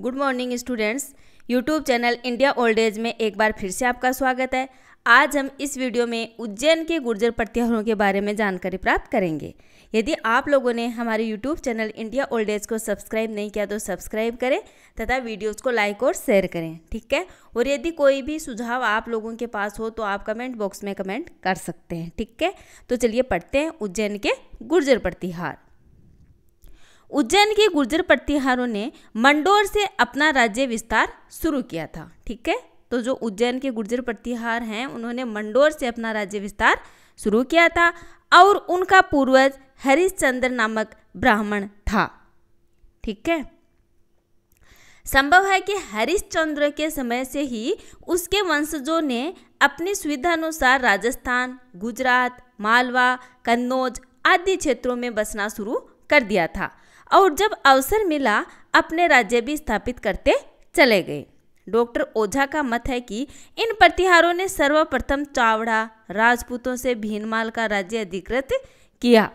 good morning students YouTube channel India old age में एक बार फिर से आपका स्वागत है आज हम इस वीडियो में उज्जैन के गुर्जर प्रत्याहारों के बारे में जानकारी प्राप्त करेंगे यदि आप लोगों ने हमारे YouTube channel India old age को सब्सक्राइब नहीं किया तो सब्सक्राइब करें तथा वीडियोस को लाइक और शेयर करें ठीक है और यदि कोई भी सुझाव आप लोगों के पास हो तो आप कमेंट बॉक्स में कमेंट कर सकते हैं ठीक है तो चलिए पढ़ते हैं उज्जैन के गुर्जर प्रतिहार उज्जैन के गुर्जर प्रतिहारों ने मंडोर से अपना राज्य विस्तार शुरू किया था ठीक है तो जो उज्जैन के गुर्जर प्रतिहार हैं उन्होंने मंडोर से अपना राज्य विस्तार शुरू किया था और उनका पूर्वज हरिश्चंद्र नामक ब्राह्मण था ठीक है संभव है कि हरिश्चंद्र के समय से ही उसके वंशजों ने अपनी सुविधानुसार राजस्थान गुजरात मालवा कन्नौज आदि क्षेत्रों में बसना शुरू कर दिया था और जब अवसर मिला अपने राज्य भी स्थापित करते चले गए डॉक्टर ओझा का मत है कि इन प्रतिहारों ने सर्वप्रथम चावड़ा राजपूतों से भीनमाल का राज्य अधिकृत किया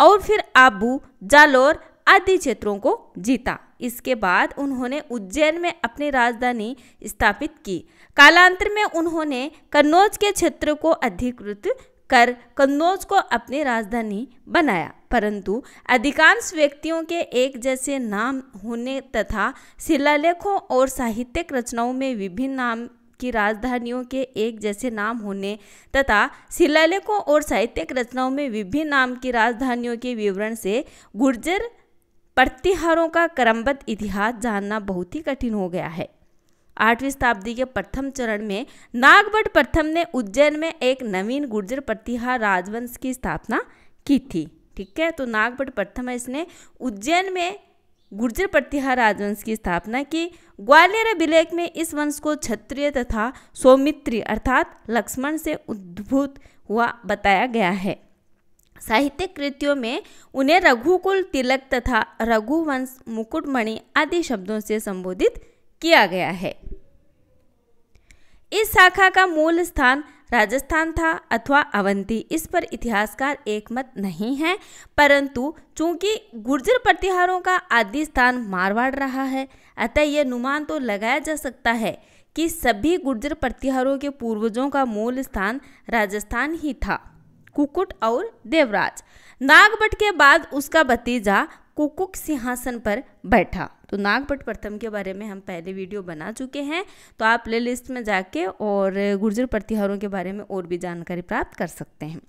और फिर आबू जालोर आदि क्षेत्रों को जीता इसके बाद उन्होंने उज्जैन में अपनी राजधानी स्थापित की कालांतर में उन्होंने कन्नौज के क्षेत्र को अधिकृत कर कन्नौज को अपनी राजधानी बनाया परंतु अधिकांश व्यक्तियों के एक जैसे नाम होने तथा शिलालेखों और साहित्यिक रचनाओं में विभिन्न नाम की राजधानियों के एक जैसे नाम होने तथा शिलालेखों और साहित्यिक रचनाओं में विभिन्न नाम की राजधानियों के विवरण से गुर्जर प्रतिहारों का क्रमबद्ध इतिहास जानना बहुत ही कठिन हो गया है आठवीं शताब्दी के प्रथम चरण में नागभट प्रथम ने उज्जैन में एक नवीन गुर्जर प्रतिहार राजवंश की स्थापना की थी ठीक है तो नागभट प्रथम है इसने उज्जैन में गुर्जर प्रतिहार राजवंश की स्थापना की ग्वालियर अभिलेख में इस वंश को क्षत्रिय तथा सौमित्री अर्थात लक्ष्मण से उद्भूत हुआ बताया गया है साहित्यिक कृतियों में उन्हें रघुकुल तिलक तथा रघुवंश मुकुटमणि आदि शब्दों से संबोधित किया गया है इस शाखा का मूल स्थान राजस्थान था अथवा अवंती इस पर इतिहासकार एक मत नहीं है परंतु चूंकि गुर्जर प्रतिहारों का आदि स्थान मारवाड़ रहा है अतः यह अनुमान तो लगाया जा सकता है कि सभी गुर्जर प्रतिहारों के पूर्वजों का मूल स्थान राजस्थान ही था कुकुट और देवराज नागभट के बाद उसका भतीजा कुकुक सिंहासन पर बैठा तो नागपट प्रथम के बारे में हम पहले वीडियो बना चुके हैं तो आप प्ले लिस्ट में जाके और गुर्जर प्रतिहारों के बारे में और भी जानकारी प्राप्त कर सकते हैं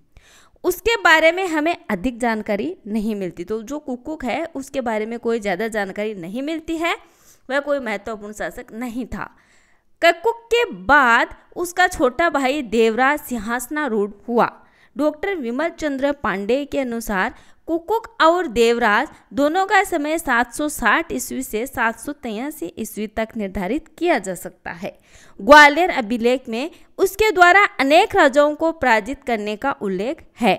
उसके बारे में हमें अधिक जानकारी नहीं मिलती तो जो कुकुक है उसके बारे में कोई ज़्यादा जानकारी नहीं मिलती है वह कोई महत्वपूर्ण शासक नहीं था ककुक के बाद उसका छोटा भाई देवराज सिंहासना रूढ़ हुआ डॉक्टर विमल चंद्र पांडे के अनुसार कुकुक और देवराज दोनों का समय 760 ईस्वी से सात सौ ईस्वी तक निर्धारित किया जा सकता है ग्वालियर अभिलेख में उसके द्वारा अनेक राजाओं को पराजित करने का उल्लेख है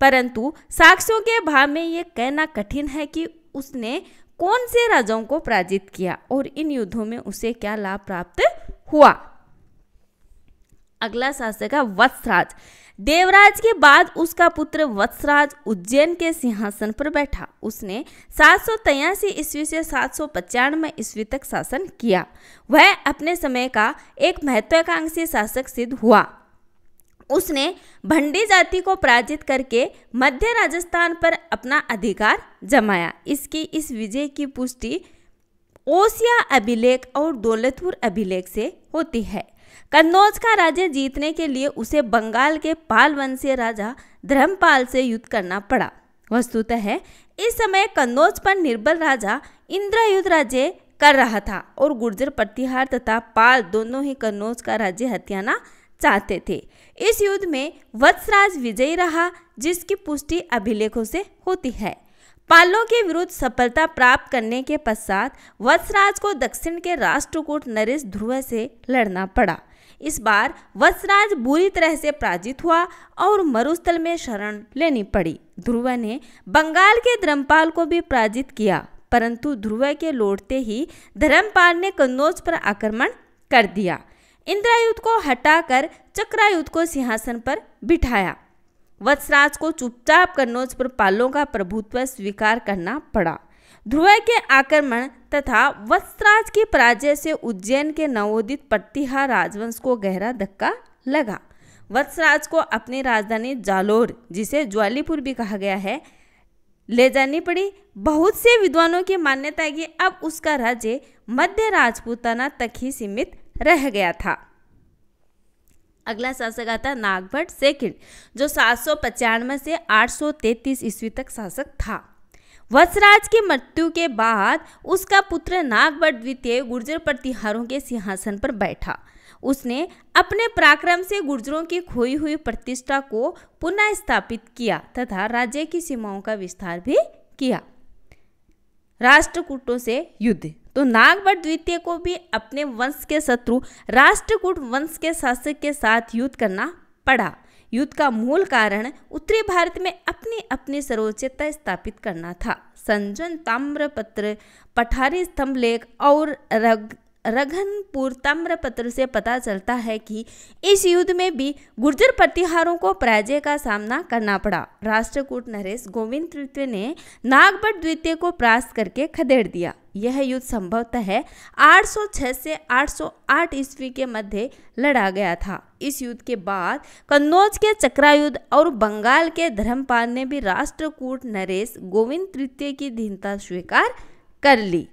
परंतु साक्ष्यों के भाव में ये कहना कठिन है कि उसने कौन से राजाओं को पराजित किया और इन युद्धों में उसे क्या लाभ प्राप्त हुआ अगला शासक है वत्सराज देवराज के बाद उसका पुत्र वत्सराज उज्जैन के सिंहासन पर बैठा उसने सात सौ तयासी ईस्वी से सात सौ पचानवे ईस्वी तक शासन किया वह अपने समय का एक महत्वाकांक्षी शासक सिद्ध हुआ उसने भंडी जाति को पराजित करके मध्य राजस्थान पर अपना अधिकार जमाया इसकी इस विजय की पुष्टि ओसिया अभिलेख और दौलतपुर अभिलेख से होती है कन्नौज का राज्य जीतने के लिए उसे बंगाल के पाल वंशीय राजा धर्मपाल से युद्ध करना पड़ा वस्तुतः इस समय कन्नौज पर निर्बल राजा इंद्रायुद्ध राज्य कर रहा था और गुर्जर प्रतिहार तथा पाल दोनों ही कन्नौज का राज्य हथियाना चाहते थे इस युद्ध में वत्सराज विजयी रहा जिसकी पुष्टि अभिलेखों से होती है पालों के विरुद्ध सफलता प्राप्त करने के पश्चात वत्सराज को दक्षिण के राष्ट्रकूट नरेश ध्रुव से लड़ना पड़ा इस बार वत्सराज बुरी तरह से पराजित हुआ और मरुस्थल में शरण लेनी पड़ी ध्रुव ने बंगाल के धर्मपाल को भी पराजित किया परंतु ध्रुव के लौटते ही धर्मपाल ने कन्नौज पर आक्रमण कर दिया इंद्रायुद्ध को हटाकर चक्रायुद्ध को सिंहासन पर बिठाया वत्सराज को चुपचाप कन्नौज पर पालों का प्रभुत्व स्वीकार करना पड़ा ध्रुव के आक्रमण तथा वत्सराज की पराजय से उज्जैन के नवोदित प्रतिहा राजवंश को गहरा धक्का लगा वत्सराज को अपनी राजधानी जालोर जिसे ज्वालीपुर भी कहा गया है ले जानी पड़ी बहुत से विद्वानों की मान्यता है कि अब उसका राज्य मध्य राजपूताना तक ही सीमित रह गया था अगला शासक आता नागभट सेकंड जो सात से 833 ईस्वी तक शासक था वसराज की मृत्यु के बाद उसका पुत्र नागवर द्वितीय गुर्जर प्रतिहारों के सिंहासन पर बैठा उसने अपने पराक्रम से गुर्जरों की खोई हुई प्रतिष्ठा को पुनः स्थापित किया तथा राज्य की सीमाओं का विस्तार भी किया राष्ट्रकूटों से युद्ध तो नागवर द्वितीय को भी अपने वंश के शत्रु राष्ट्रकूट वंश के शासक के साथ युद्ध करना पड़ा युद्ध का मूल कारण उत्तरी भारत में अपनी अपनी सर्वोच्चता स्थापित करना था संजन ताम्रपत्र पठारी स्तंभ लेख और रग रघनपुर ताम्रपत्र से पता चलता है कि इस युद्ध में भी गुर्जर प्रतिहारों को पराजय का सामना करना पड़ा राष्ट्रकूट नरेश गोविंद तृतीय ने नागभट द्वितीय को परास्त करके खदेड़ दिया यह युद्ध संभवतः 806 से 808 ईस्वी के मध्य लड़ा गया था इस युद्ध के बाद कन्नौज के चक्रायुद्ध और बंगाल के धर्मपाल ने भी राष्ट्रकूट नरेश गोविंद तृतीय की धीनता स्वीकार कर ली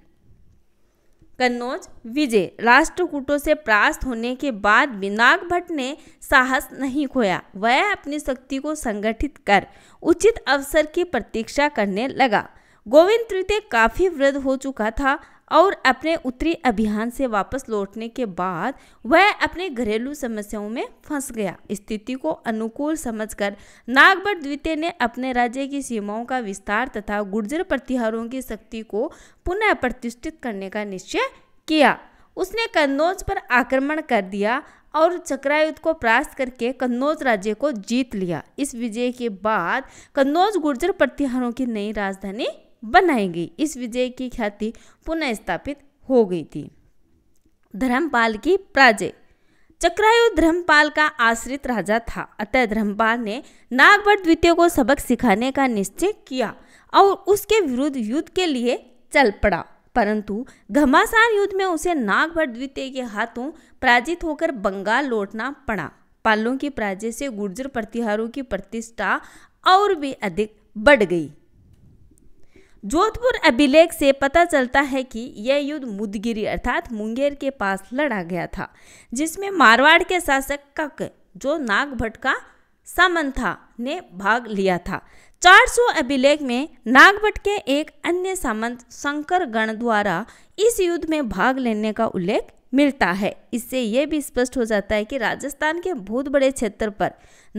कन्नौज विजय राष्ट्रकूटों से परास्त होने के बाद विनाग भट्ट ने साहस नहीं खोया वह अपनी शक्ति को संगठित कर उचित अवसर की प्रतीक्षा करने लगा गोविंद तृतीय काफ़ी वृद्ध हो चुका था और अपने उत्तरी अभियान से वापस लौटने के बाद वह अपने घरेलू समस्याओं में फंस गया स्थिति को अनुकूल समझकर नागबर द्वितीय ने अपने राज्य की सीमाओं का विस्तार तथा गुर्जर प्रतिहारों की शक्ति को पुनः प्रतिष्ठित करने का निश्चय किया उसने कन्नौज पर आक्रमण कर दिया और चक्रायुद्ध को प्रास्त करके कन्नौज राज्य को जीत लिया इस विजय के बाद कन्नौज गुर्जर प्रतिहारों की नई राजधानी बनाई गई इस विजय की ख्याति पुनः स्थापित हो गई थी धर्मपाल की पराजय चक्रायु धर्मपाल का आश्रित राजा था अतः धर्मपाल ने नागभट द्वितीय को सबक सिखाने का निश्चय किया और उसके विरुद्ध युद्ध के लिए चल पड़ा परंतु घमासान युद्ध में उसे नागभट द्वितीय के हाथों पराजित होकर बंगाल लौटना पड़ा पालों की पराजय से गुर्जर प्रतिहारों की प्रतिष्ठा और भी अधिक बढ़ गई जोधपुर अभिलेख से पता चलता है कि यह युद्ध मुदगिरी अर्थात मुंगेर के पास लड़ा गया था जिसमें मारवाड़ के शासक कक जो भट्ट का सामन था ने भाग लिया था 400 अभिलेख में नागभट के एक अन्य सामंत शंकर गण द्वारा इस युद्ध में भाग लेने का उल्लेख मिलता है इससे यह भी स्पष्ट हो जाता है कि राजस्थान के बहुत बड़े क्षेत्र पर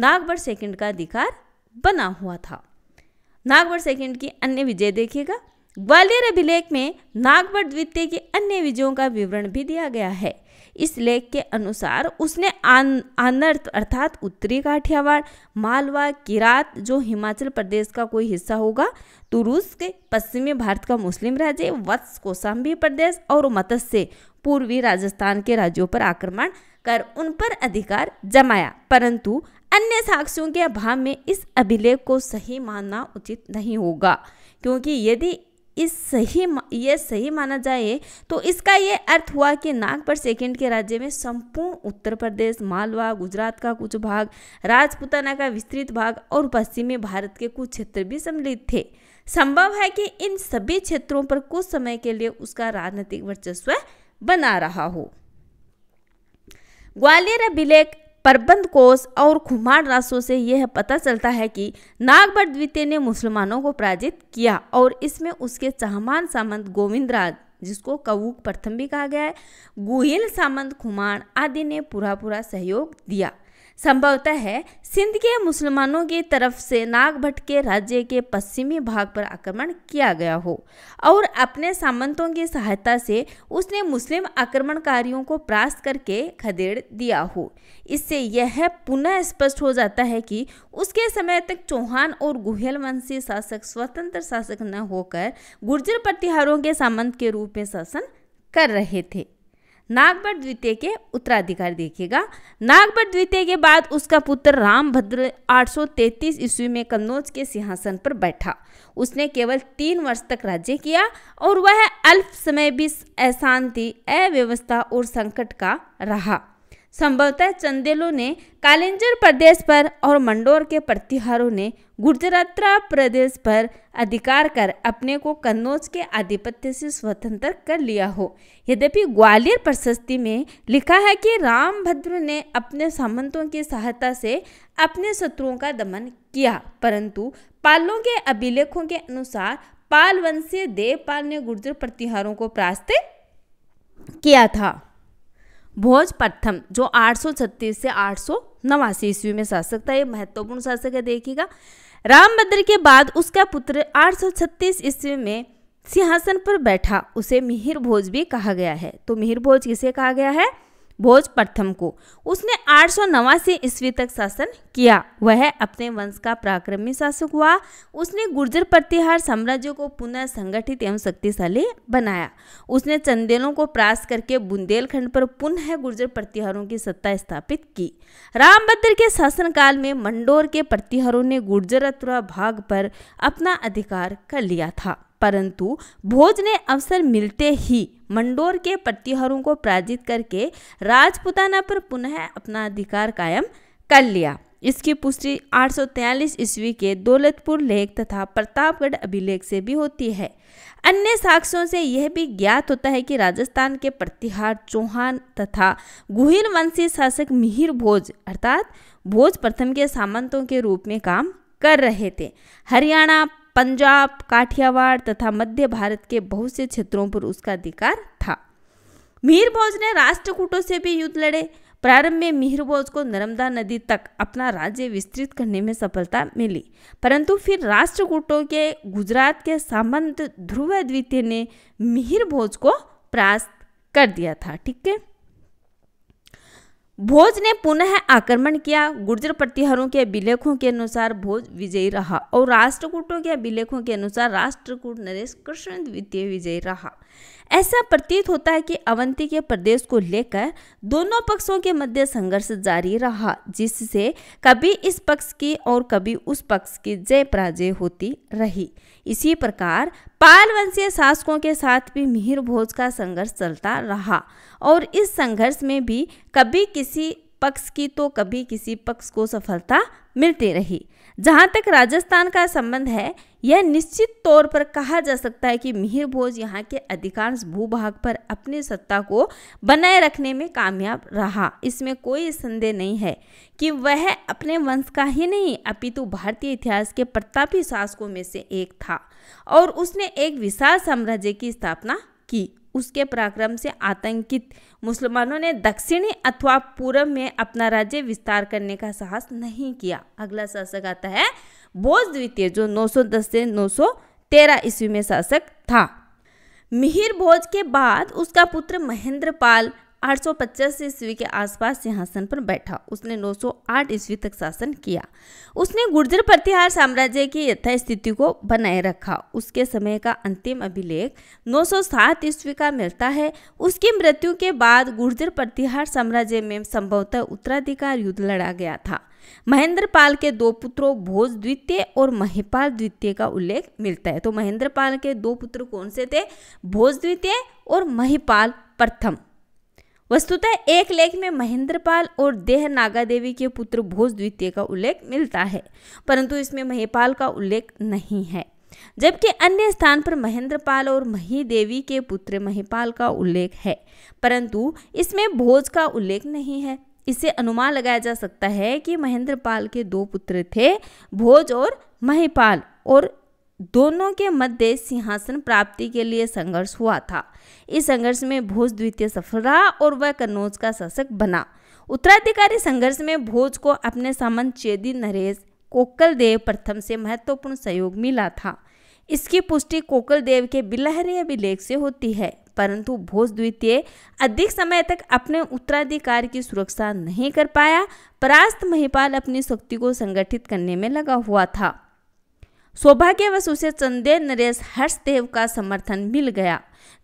नागभट सेकंड का अधिकार बना हुआ था नागवर सेकंड की अन्य विजय देखिएगा ग्वालियर अभिलेख में नागवर द्वितीय के अन्य विजयों का विवरण भी दिया गया है इस लेख के अनुसार उसने आन, आनर्थ अर्थात उत्तरी काठियावाड़ मालवा किरात जो हिमाचल प्रदेश का कोई हिस्सा होगा तो रूस के पश्चिमी भारत का मुस्लिम राज्य वत्स कोसाम्बी प्रदेश और मत्स्य पूर्वी राजस्थान के राज्यों पर आक्रमण कर उन पर अधिकार जमाया परंतु अन्य साक्ष्यों के अभाव में इस अभिलेख को सही मानना उचित नहीं होगा क्योंकि यदि इस सही यह सही माना जाए तो इसका यह अर्थ हुआ कि नागपुर पर सेकेंड के राज्य में संपूर्ण उत्तर प्रदेश मालवा गुजरात का कुछ भाग राजपुताना का विस्तृत भाग और पश्चिमी भारत के कुछ क्षेत्र भी सम्मिलित थे संभव है कि इन सभी क्षेत्रों पर कुछ समय के लिए उसका राजनीतिक वर्चस्व बना रहा हो ग्वालियर अभिलेख प्रबंध कोष और खुमार रासों से यह पता चलता है कि नागभ द्वितीय ने मुसलमानों को पराजित किया और इसमें उसके चहमान सामंत गोविंद राज जिसको कवूक प्रथम भी कहा गया है गुहिल सामंत खुमार आदि ने पूरा पूरा सहयोग दिया संभवतः है सिंध के मुसलमानों की तरफ से भट्ट के राज्य के पश्चिमी भाग पर आक्रमण किया गया हो और अपने सामंतों की सहायता से उसने मुस्लिम आक्रमणकारियों को परास्त करके खदेड़ दिया हो इससे यह पुनः स्पष्ट हो जाता है कि उसके समय तक चौहान और गुहेल वंशी शासक स्वतंत्र शासक न होकर गुर्जर प्रतिहारों के सामंत के रूप में शासन कर रहे थे नागभट द्वितीय के उत्तराधिकार देखिएगा नागभट द्वितीय के बाद उसका पुत्र रामभद्र 833 ईस्वी में कन्नौज के सिंहासन पर बैठा उसने केवल तीन वर्ष तक राज्य किया और वह अल्प समय भी अशांति अव्यवस्था और संकट का रहा संभवतः चंदेलों ने कालिंजर प्रदेश पर और मंडोर के प्रतिहारों ने गुजरात्रा प्रदेश पर अधिकार कर अपने को कन्नौज के आधिपत्य से स्वतंत्र कर लिया हो यद्यपि ग्वालियर प्रशस्ति में लिखा है कि रामभद्र ने अपने सामंतों की सहायता से अपने शत्रुओं का दमन किया परंतु पालों के अभिलेखों के अनुसार पाल वंशीय देवपाल ने गुर्जर प्रतिहारों को प्रास्त किया था भोज प्रथम जो आठ से आठ सौ नवासी ईस्वी में शासक था ये महत्वपूर्ण शासक है देखिएगा रामभद्र के बाद उसका पुत्र आठ ईस्वी में सिंहासन पर बैठा उसे मिहिर भोज भी कहा गया है तो मिहिर भोज किसे कहा गया है भोज प्रथम को उसने आठ सौ नवासी ईस्वी तक शासन किया वह अपने वंश का पराक्रमी शासक हुआ उसने गुर्जर प्रतिहार साम्राज्य को पुनः संगठित एवं शक्तिशाली बनाया उसने चंदेलों को प्रास करके बुंदेलखंड पर पुनः गुर्जर प्रतिहारों की सत्ता स्थापित की रामभद्र के शासनकाल में मंडोर के प्रतिहारों ने गुर्जर अथुरा भाग पर अपना अधिकार कर लिया था परंतु भोज ने अवसर मिलते ही मंडोर के प्रतिहरों को पराजित करके राजपुताना पर पुनः अपना अधिकार कायम कर लिया इसकी पुष्टि 843 ईस्वी के दौलतपुर लेख तथा प्रतापगढ़ अभिलेख से भी होती है अन्य साक्ष्यों से यह भी ज्ञात होता है कि राजस्थान के प्रतिहार चौहान तथा गुहिल वंशी शासक मिहिर भोज अर्थात भोज प्रथम के सामंतों के रूप में काम कर रहे थे हरियाणा पंजाब काठियावाड़ तथा मध्य भारत के बहुत से क्षेत्रों पर उसका अधिकार था मिहिर भोज ने राष्ट्रकूटों से भी युद्ध लड़े प्रारंभ में भोज को नर्मदा नदी तक अपना राज्य विस्तृत करने में सफलता मिली परंतु फिर राष्ट्रकूटों के गुजरात के सामंत ध्रुव द्वितीय ने मिहिरभोज को परास्त कर दिया था ठीक है भोज ने पुनः आक्रमण किया गुर्जर प्रतिहारों के अभिलेखों के अनुसार भोज विजयी रहा और राष्ट्रकूटों के अभिलेखों के अनुसार राष्ट्रकूट नरेश कृष्ण द्वितीय विजयी रहा ऐसा प्रतीत होता है कि अवंती के प्रदेश को लेकर दोनों पक्षों के मध्य संघर्ष जारी रहा जिससे कभी इस पक्ष की और कभी उस पक्ष की जय पराजय होती रही इसी प्रकार पाल वंशीय शासकों के साथ भी मिहिर भोज का संघर्ष चलता रहा और इस संघर्ष में भी कभी किसी पक्ष की तो कभी किसी पक्ष को सफलता मिलती रही जहाँ तक राजस्थान का संबंध है यह निश्चित तौर पर कहा जा सकता है कि मिहिर भोज यहाँ के अधिकांश भूभाग पर अपनी सत्ता को बनाए रखने में कामयाब रहा इसमें कोई संदेह नहीं है कि वह अपने वंश का ही नहीं अपितु भारतीय इतिहास के प्रतापी शासकों में से एक था और उसने एक विशाल साम्राज्य की स्थापना की उसके पराक्रम से आतंकित मुसलमानों ने दक्षिणी अथवा पूर्व में अपना राज्य विस्तार करने का साहस नहीं किया अगला शासक आता है बोझ द्वितीय जो 910 से 913 ईस्वी में शासक था मिहिर भोज के बाद उसका पुत्र महेंद्र पाल 850 ईस्वी के आसपास सिंहासन पर बैठा उसने 908 ईस्वी तक शासन किया उसने गुर्जर प्रतिहार साम्राज्य की यथास्थिति को बनाए रखा उसके समय का अंतिम अभिलेख 907 ईस्वी का मिलता है उसकी मृत्यु के बाद गुर्जर प्रतिहार साम्राज्य में संभवतः उत्तराधिकार युद्ध लड़ा गया था महेंद्रपाल के दो पुत्रों भोज द्वितीय और महिपाल द्वितीय का उल्लेख मिलता है तो महेंद्रपाल के दो पुत्र कौन से थे भोज द्वितीय और महिपाल प्रथम वस्तुतः एक लेख में महेंद्रपाल और देह नागा देवी के पुत्र भोज द्वितीय का उल्लेख मिलता है परंतु इसमें महेपाल का उल्लेख नहीं है जबकि अन्य स्थान पर महेंद्रपाल और मही देवी के पुत्र महेपाल का उल्लेख है परंतु इसमें भोज का उल्लेख नहीं है इससे अनुमान लगाया जा सकता है कि महेंद्रपाल के दो पुत्र थे भोज और महिपाल और दोनों के मध्य सिंहासन प्राप्ति के लिए संघर्ष हुआ था इस संघर्ष में भोज द्वितीय सफल रहा और वह कन्नौज का शासक बना उत्तराधिकारी संघर्ष में भोज को अपने सामंत चेदी नरेश देव प्रथम से महत्वपूर्ण सहयोग मिला था इसकी पुष्टि कोकल देव के बिलहरे अभिलेख से होती है परंतु भोज द्वितीय अधिक समय तक अपने उत्तराधिकार की सुरक्षा नहीं कर पाया परास्त महिपाल अपनी शक्ति को संगठित करने में लगा हुआ था सौभाग्यवश उसे चंदेल नरेश हर्षदेव का समर्थन मिल गया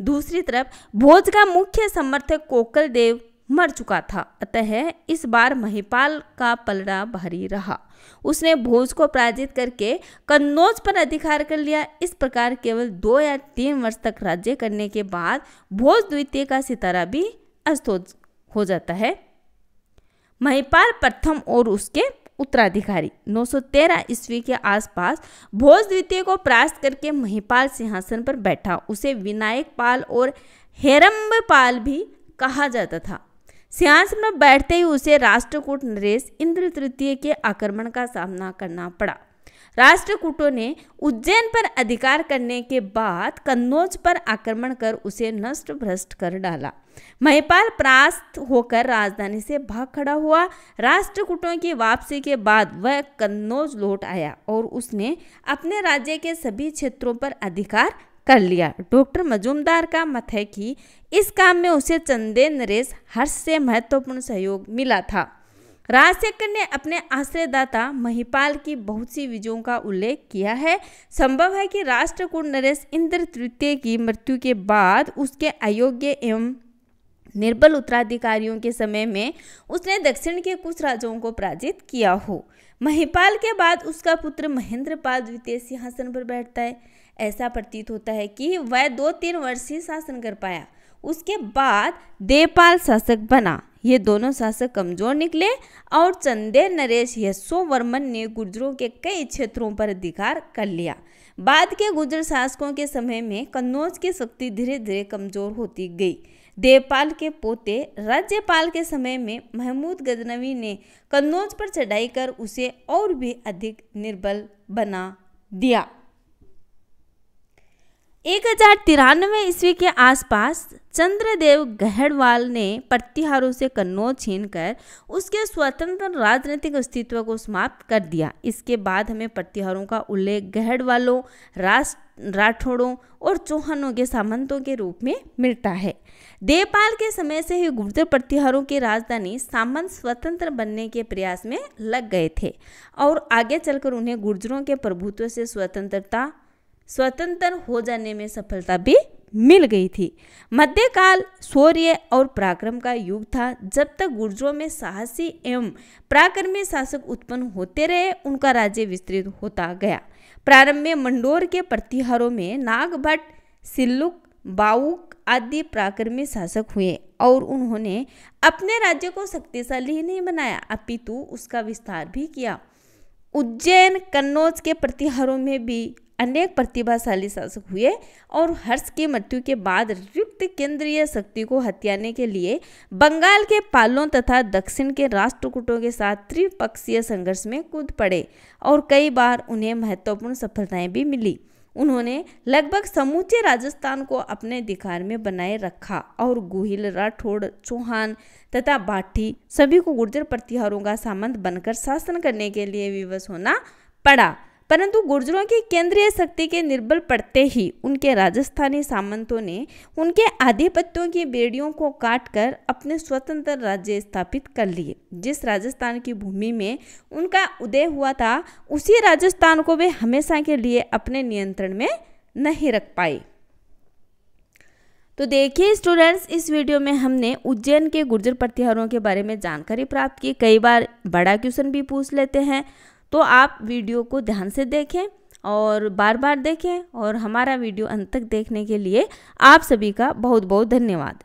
दूसरी तरफ भोज का मुख्य समर्थक कोकल देव मर चुका था अतः इस बार महिपाल का पलड़ा भारी रहा उसने भोज को पराजित करके कन्नौज पर अधिकार कर लिया इस प्रकार केवल दो या तीन वर्ष तक राज्य करने के बाद भोज द्वितीय का सितारा भी अस्त हो जाता है महिपाल प्रथम और उसके उत्तराधिकारी 913 ईस्वी के आसपास भोज द्वितीय को परास्त करके महिपाल सिंहासन पर बैठा उसे विनायक पाल और हेरम्ब पाल भी कहा जाता था सिंहासन पर बैठते ही उसे राष्ट्रकूट नरेश इंद्र तृतीय के आक्रमण का सामना करना पड़ा राष्ट्रकूटों ने उज्जैन पर अधिकार करने के बाद कन्नौज पर आक्रमण कर उसे नष्ट भ्रष्ट कर डाला महिपाल परास्त होकर राजधानी से भाग खड़ा हुआ राष्ट्रकूटों की वापसी के बाद वह कन्नौज लौट आया और उसने अपने राज्य के सभी क्षेत्रों पर अधिकार कर लिया डॉक्टर मजूमदार का मत है कि इस काम में उसे चंदे नरेश हर्ष से महत्वपूर्ण सहयोग मिला था राजशेखर ने अपने आश्रयदाता महिपाल की बहुत सी विजयों का उल्लेख किया है संभव है कि राष्ट्रकुट नरेश इंद्र तृतीय की मृत्यु के बाद उसके अयोग्य एवं निर्बल उत्तराधिकारियों के समय में उसने दक्षिण के कुछ राज्यों को पराजित किया हो महिपाल के बाद उसका पुत्र महेंद्रपाल द्वितीय सिंहासन पर बैठता है ऐसा प्रतीत होता है कि वह दो तीन वर्ष ही शासन कर पाया उसके बाद देवपाल शासक बना ये दोनों शासक कमजोर निकले और चंदे नरेश यशोवर्मन ने गुर्जरों के कई क्षेत्रों पर अधिकार कर लिया बाद के गुर्जर शासकों के समय में कन्नौज की शक्ति धीरे धीरे कमजोर होती गई देवपाल के पोते राज्यपाल के समय में महमूद गजनवी ने कन्नौज पर चढ़ाई कर उसे और भी अधिक निर्बल बना दिया एक हजार तिरानवे ईस्वी के आसपास चंद्रदेव गहड़वाल ने प्रतिहारों से कन्नौज छीनकर उसके स्वतंत्र राजनीतिक अस्तित्व को समाप्त कर दिया इसके बाद हमें प्रतिहारों का उल्लेख गहड़वालों राठौड़ों और चौहानों के सामंतों के रूप में मिलता है देवपाल के समय से ही गुर्जर प्रतिहारों की राजधानी सामंत स्वतंत्र बनने के प्रयास में लग गए थे और आगे चलकर उन्हें गुर्जरों के प्रभुत्व से स्वतंत्रता स्वतंत्र हो जाने में सफलता भी मिल गई थी मध्यकाल सौर्य और पराक्रम का युग था जब तक गुर्जरों में साहसी एवं पराक्रमी शासक उत्पन्न होते रहे उनका राज्य विस्तृत होता गया प्रारंभ में मंडोर के प्रतिहारों में नागभट्ट सिल्लुक बाउक आदि पराक्रमी शासक हुए और उन्होंने अपने राज्य को शक्तिशाली ही नहीं बनाया अपितु उसका विस्तार भी किया उज्जैन कन्नौज के प्रतिहारों में भी अनेक प्रतिभाशाली शासक हुए और हर्ष की मृत्यु के बाद रिक्त केंद्रीय शक्ति को हत्याने के लिए बंगाल के पालों तथा दक्षिण के राष्ट्रकूटों के साथ त्रिपक्षीय संघर्ष में कूद पड़े और कई बार उन्हें महत्वपूर्ण सफलताएं भी मिली उन्होंने लगभग समूचे राजस्थान को अपने अधिकार में बनाए रखा और गुहिल राठौड़ चौहान तथा बाठी सभी को गुर्जर प्रतिहारों का सामंत बनकर शासन करने के लिए विवश होना पड़ा परंतु गुर्जरों की केंद्रीय शक्ति के निर्बल पड़ते ही उनके राजस्थानी सामंतों ने उनके आधिपत्यों की बेड़ियों को काटकर अपने स्वतंत्र राज्य स्थापित कर लिए जिस राजस्थान की भूमि में उनका उदय हुआ था उसी राजस्थान को वे हमेशा के लिए अपने नियंत्रण में नहीं रख पाए तो देखिए स्टूडेंट्स इस वीडियो में हमने उज्जैन के गुर्जर प्रतिहारों के बारे में जानकारी प्राप्त की कई बार बड़ा क्वेश्चन भी पूछ लेते हैं तो आप वीडियो को ध्यान से देखें और बार बार देखें और हमारा वीडियो अंत तक देखने के लिए आप सभी का बहुत बहुत धन्यवाद